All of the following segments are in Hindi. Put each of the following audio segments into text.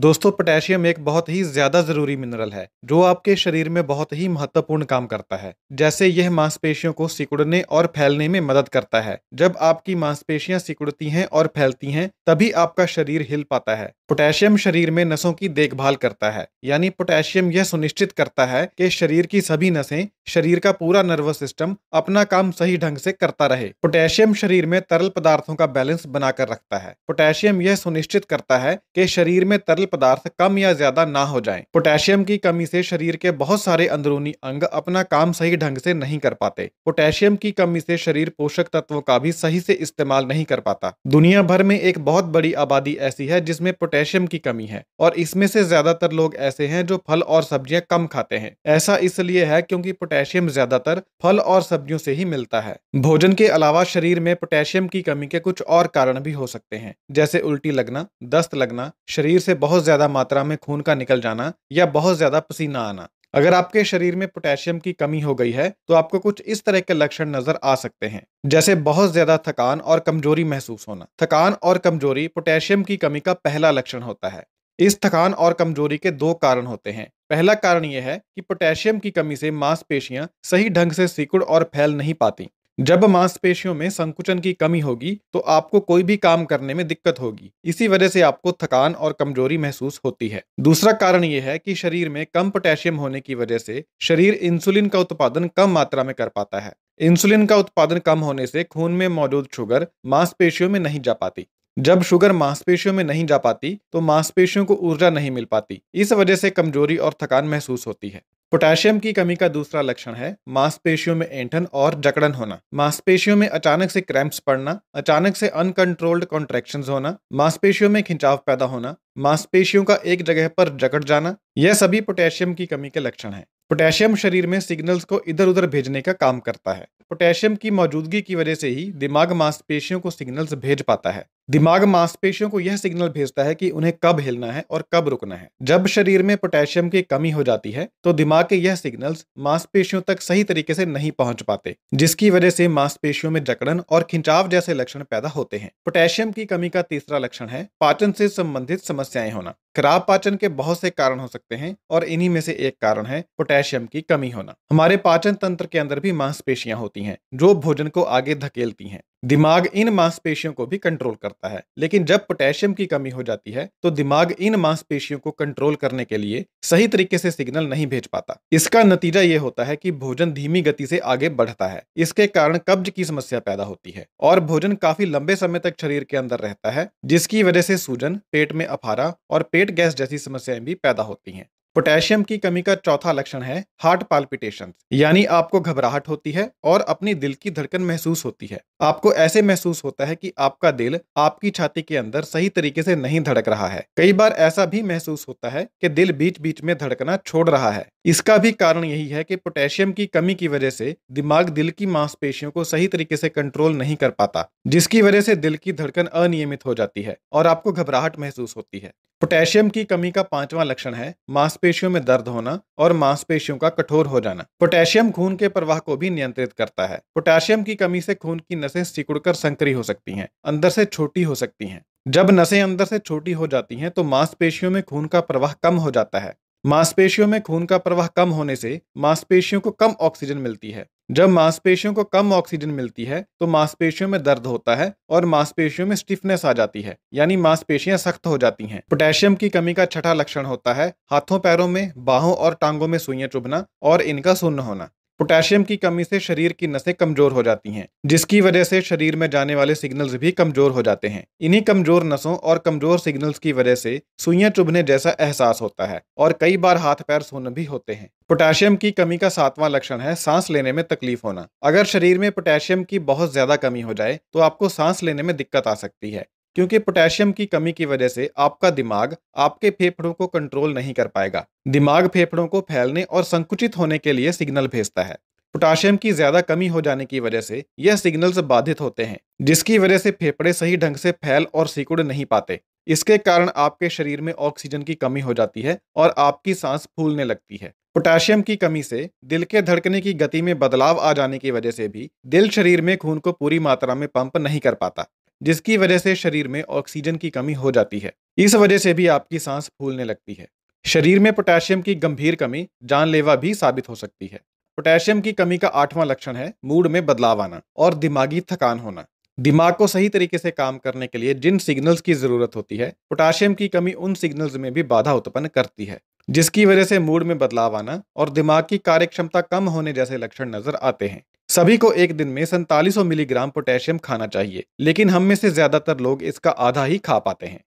दोस्तों पोटेशियम एक बहुत ही ज्यादा जरूरी मिनरल है जो आपके शरीर में बहुत ही महत्वपूर्ण काम करता है जैसे यह मांसपेशियों को सिकुड़ने और फैलने में मदद करता है जब आपकी मांसपेशियां सिकुड़ती हैं और फैलती हैं तभी आपका शरीर हिल पाता है पोटेशियम शरीर में नसों की देखभाल करता है यानी पोटेशियम यह सुनिश्चित करता है कि शरीर की सभी नसें शरीर का पूरा नर्वस सिस्टम अपना काम सही ढंग से करता रहे पोटेशियम शरीर में तरल पदार्थों का बैलेंस बनाकर रखता है पोटेशियम यह सुनिश्चित करता है कि शरीर में तरल पदार्थ कम या ज्यादा ना हो जाए पोटेशियम की कमी से शरीर के बहुत सारे अंदरूनी अंग अपना काम सही ढंग से नहीं कर पाते पोटेशियम की कमी से शरीर पोषक तत्वों का भी सही से इस्तेमाल नहीं कर पाता दुनिया भर में एक बहुत बड़ी आबादी ऐसी है जिसमें पोटेशियम की कमी है और इसमें से ज्यादातर लोग ऐसे हैं जो फल और सब्जियां कम खाते हैं ऐसा इसलिए है क्योंकि पोटेशियम ज्यादातर फल और सब्जियों से ही मिलता है भोजन के अलावा शरीर में पोटेशियम की कमी के कुछ और कारण भी हो सकते हैं जैसे उल्टी लगना दस्त लगना शरीर से बहुत ज्यादा मात्रा में खून का निकल जाना या बहुत ज्यादा पसीना आना अगर आपके शरीर में पोटेशियम की कमी हो गई है तो आपको कुछ इस तरह के लक्षण नजर आ सकते हैं जैसे बहुत ज्यादा थकान और कमजोरी महसूस होना थकान और कमजोरी पोटेशियम की कमी का पहला लक्षण होता है इस थकान और कमजोरी के दो कारण होते हैं पहला कारण यह है कि पोटेशियम की कमी से मांसपेशियां सही ढंग से सिकुड़ और फैल नहीं पाती जब मांसपेशियों में संकुचन की कमी होगी तो आपको कोई भी काम करने में दिक्कत होगी इसी वजह से आपको थकान और कमजोरी महसूस होती है दूसरा कारण यह है कि शरीर में कम पोटेशियम होने की वजह से शरीर इंसुलिन का उत्पादन कम मात्रा में कर पाता है इंसुलिन का उत्पादन कम होने से खून में मौजूद शुगर मांसपेशियों में नहीं जा पाती जब शुगर मांसपेशियों में नहीं जा पाती तो मांसपेशियों को ऊर्जा नहीं मिल पाती इस वजह से कमजोरी और थकान महसूस होती है पोटेशियम की कमी का दूसरा लक्षण है मांसपेशियों में एंठन और जकड़न होना मांसपेशियों में अचानक से क्रैम्प्स पड़ना अचानक से अनकंट्रोल्ड कॉन्ट्रेक्शन होना मांसपेशियों में खिंचाव पैदा होना मांसपेशियों का एक जगह पर जकड़ जाना यह सभी पोटेशियम की कमी के लक्षण है पोटेशियम शरीर में सिग्नल्स को इधर उधर भेजने का काम करता है पोटेशियम की मौजूदगी की वजह से ही दिमाग मांसपेशियों को सिग्नल्स भेज पाता है दिमाग मांसपेशियों को यह सिग्नल भेजता है कि उन्हें कब हिलना है और कब रुकना है जब शरीर में पोटेशियम की कमी हो जाती है तो दिमाग के यह सिग्नल्स मांसपेशियों तक सही तरीके से नहीं पहुंच पाते जिसकी वजह से मांसपेशियों में जकड़न और खिंचाव जैसे लक्षण पैदा होते हैं पोटेशियम की कमी का तीसरा लक्षण है पाचन से संबंधित समस्याएं होना खराब पाचन के बहुत से कारण हो सकते हैं और इन्हीं में से एक कारण है पोटेशियम की कमी होना हमारे पाचन तंत्र के अंदर भी मांसपेशियां होती हैं जो भोजन को आगे धकेलती हैं दिमाग इन मांसपेशियों को भी कंट्रोल करता है लेकिन जब पोटेशियम की कमी हो जाती है तो दिमाग इन मांसपेशियों को कंट्रोल करने के लिए सही तरीके से सिग्नल नहीं भेज पाता इसका नतीजा ये होता है कि भोजन धीमी गति से आगे बढ़ता है इसके कारण कब्ज की समस्या पैदा होती है और भोजन काफी लंबे समय तक शरीर के अंदर रहता है जिसकी वजह से सूजन पेट में अफारा और पेट गैस जैसी समस्याएं भी पैदा होती है पोटेशियम की कमी का चौथा लक्षण है हार्ट पाल्पिटेशन यानी आपको घबराहट होती है और अपनी दिल की धड़कन महसूस होती है आपको ऐसे महसूस होता है कि आपका दिल आपकी छाती के अंदर सही तरीके से नहीं धड़क रहा है कई बार ऐसा भी महसूस होता है कि दिल बीच बीच में धड़कना छोड़ रहा है इसका भी कारण यही है कि पोटेशियम की कमी की वजह से दिमाग दिल की मांसपेशियों को सही तरीके से कंट्रोल नहीं कर पाता जिसकी वजह से दिल की धड़कन अनियमित हो जाती है और आपको घबराहट महसूस होती है पोटेशियम की कमी का पांचवा लक्षण है मांसपेश मांसपेशियों में दर्द होना और मांसपेशियों का कठोर हो जाना पोटेशियम खून के प्रवाह को भी नियंत्रित करता है पोटेशियम की कमी से खून की नसें सिकुड़कर संकरी हो सकती हैं अंदर से छोटी हो सकती हैं जब नसें अंदर से छोटी हो जाती हैं तो मांसपेशियों में खून का प्रवाह कम हो जाता है मांसपेशियों में खून का प्रवाह कम होने से मांसपेशियों को कम ऑक्सीजन मिलती है जब मांसपेशियों को कम ऑक्सीजन मिलती है तो मांसपेशियों में दर्द होता है और मांसपेशियों में स्टिफनेस आ जाती है यानी मांसपेशियां सख्त हो जाती हैं पोटेशियम की कमी का छठा लक्षण होता है हाथों पैरों में बाहों और टांगों में सुइयां चुभना और इनका सुन्न होना पोटेशियम की कमी से शरीर की नसें कमजोर हो जाती हैं जिसकी वजह से शरीर में जाने वाले सिग्नल्स भी कमजोर हो जाते हैं इन्हीं कमजोर नसों और कमजोर सिग्नल्स की वजह से सुइयां चुभने जैसा एहसास होता है और कई बार हाथ पैर सुन्न भी होते हैं पोटेशियम की कमी का सातवां लक्षण है सांस लेने में तकलीफ होना अगर शरीर में पोटेशियम की बहुत ज्यादा कमी हो जाए तो आपको सांस लेने में दिक्कत आ सकती है क्योंकि पोटेशियम की कमी की वजह से आपका दिमाग आपके फेफड़ों को कंट्रोल नहीं कर पाएगा दिमाग फेफड़ों को फैलने और संकुचित होने के लिए सिग्नल भेजता है पोटाशियम की ज्यादा कमी हो जाने की वजह से यह सिग्नल्स बाधित होते हैं जिसकी वजह से फेफड़े सही ढंग से फैल और सिकुड़ नहीं पाते इसके कारण आपके शरीर में ऑक्सीजन की कमी हो जाती है और आपकी सांस फूलने लगती है पोटाशियम की कमी से दिल के धड़कने की गति में बदलाव आ जाने की वजह से भी दिल शरीर में खून को पूरी मात्रा में पंप नहीं कर पाता जिसकी वजह से शरीर में ऑक्सीजन की कमी हो जाती है इस वजह से भी आपकी सांस फूलने लगती है शरीर में पोटेशियम की गंभीर कमी जानलेवा भी साबित हो सकती है पोटेशियम की कमी का आठवां लक्षण है मूड में बदलाव आना और दिमागी थकान होना दिमाग को सही तरीके से काम करने के लिए जिन सिग्नल्स की जरूरत होती है पोटेशियम की कमी उन सिग्नल्स में भी बाधा उत्पन्न करती है जिसकी वजह से मूड में बदलाव आना और दिमाग की कार्यक्षमता कम होने जैसे लक्षण नजर आते हैं सभी को एक दिन में सैतालीस मिलीग्राम पोटेशियम खाना चाहिए लेकिन हम में से ज्यादातर लोग इसका आधा ही खा पाते हैं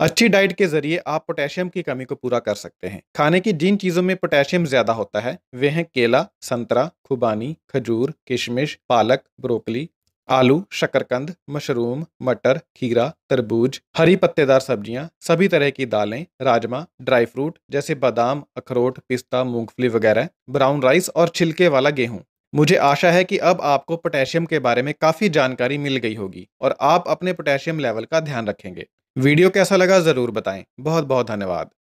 अच्छी डाइट के जरिए आप पोटेशियम की कमी को पूरा कर सकते हैं खाने की जिन चीजों में पोटेशियम ज्यादा होता है वे हैं केला संतरा खुबानी खजूर किशमिश पालक ब्रोकली आलू शकरकंद मशरूम मटर खीरा तरबूज हरी पत्तेदार सब्जियां सभी तरह की दालें राजमा ड्राई फ्रूट जैसे बादाम अखरोट पिस्ता मूंगफली वगैरह ब्राउन राइस और छिलके वाला गेहूं मुझे आशा है कि अब आपको पोटेशियम के बारे में काफ़ी जानकारी मिल गई होगी और आप अपने पोटेशियम लेवल का ध्यान रखेंगे वीडियो कैसा लगा ज़रूर बताएं बहुत बहुत धन्यवाद